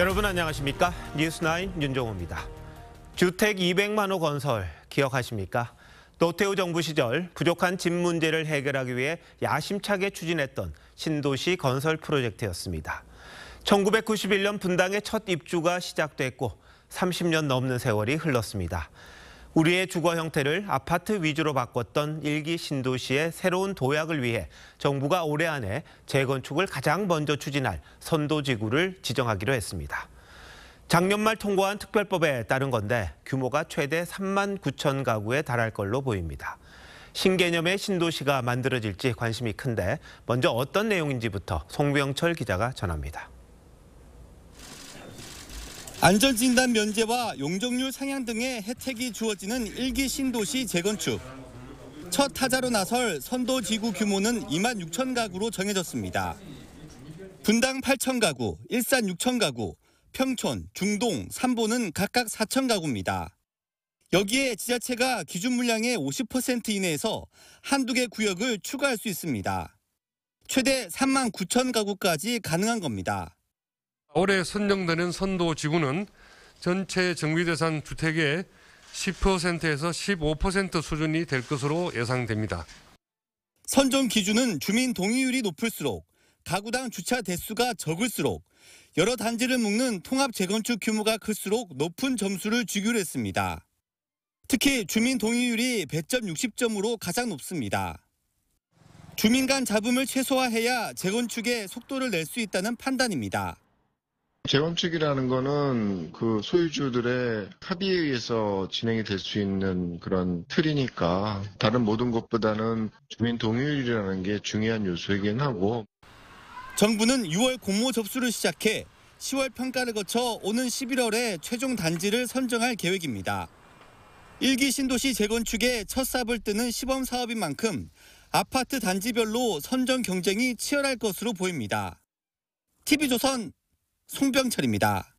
여러분 안녕하십니까? 뉴스나인 윤종호입니다. 주택 200만 호 건설 기억하십니까? 노태우 정부 시절 부족한 집 문제를 해결하기 위해 야심차게 추진했던 신도시 건설 프로젝트였습니다. 1991년 분당의 첫 입주가 시작됐고 30년 넘는 세월이 흘렀습니다. 우리의 주거 형태를 아파트 위주로 바꿨던 일기 신도시의 새로운 도약을 위해 정부가 올해 안에 재건축을 가장 먼저 추진할 선도지구를 지정하기로 했습니다. 작년 말 통과한 특별법에 따른 건데 규모가 최대 3만 9천 가구에 달할 걸로 보입니다. 신개념의 신도시가 만들어질지 관심이 큰데 먼저 어떤 내용인지부터 송병철 기자가 전합니다. 안전진단 면제와 용적률 상향 등의 혜택이 주어지는 1기 신도시 재건축. 첫 타자로 나설 선도 지구 규모는 2만 6천 가구로 정해졌습니다. 분당 8천 가구, 일산 6천 가구, 평촌, 중동, 삼보는 각각 4천 가구입니다. 여기에 지자체가 기준 물량의 50% 이내에서 한두 개 구역을 추가할 수 있습니다. 최대 3만 9천 가구까지 가능한 겁니다. 올해 선정되는 선도 지구는 전체 정비대상 주택의 10%에서 15% 수준이 될 것으로 예상됩니다. 선정 기준은 주민 동의율이 높을수록 가구당 주차 대수가 적을수록 여러 단지를 묶는 통합 재건축 규모가 클수록 높은 점수를 주기로 했습니다. 특히 주민 동의율이 100.60점으로 가장 높습니다. 주민 간 잡음을 최소화해야 재건축에 속도를 낼 수 있다는 판단입니다. 재건축이라는 거는 그 소유주들의 합의에 의해서 진행이 될 수 있는 그런 틀이니까 다른 모든 것보다는 주민 동의율이라는 게 중요한 요소이긴 하고 정부는 6월 공모 접수를 시작해 10월 평가를 거쳐 오는 11월에 최종 단지를 선정할 계획입니다. 일기 신도시 재건축의 첫 삽을 뜨는 시범 사업인 만큼 아파트 단지별로 선정 경쟁이 치열할 것으로 보입니다. TV조선 송병철입니다.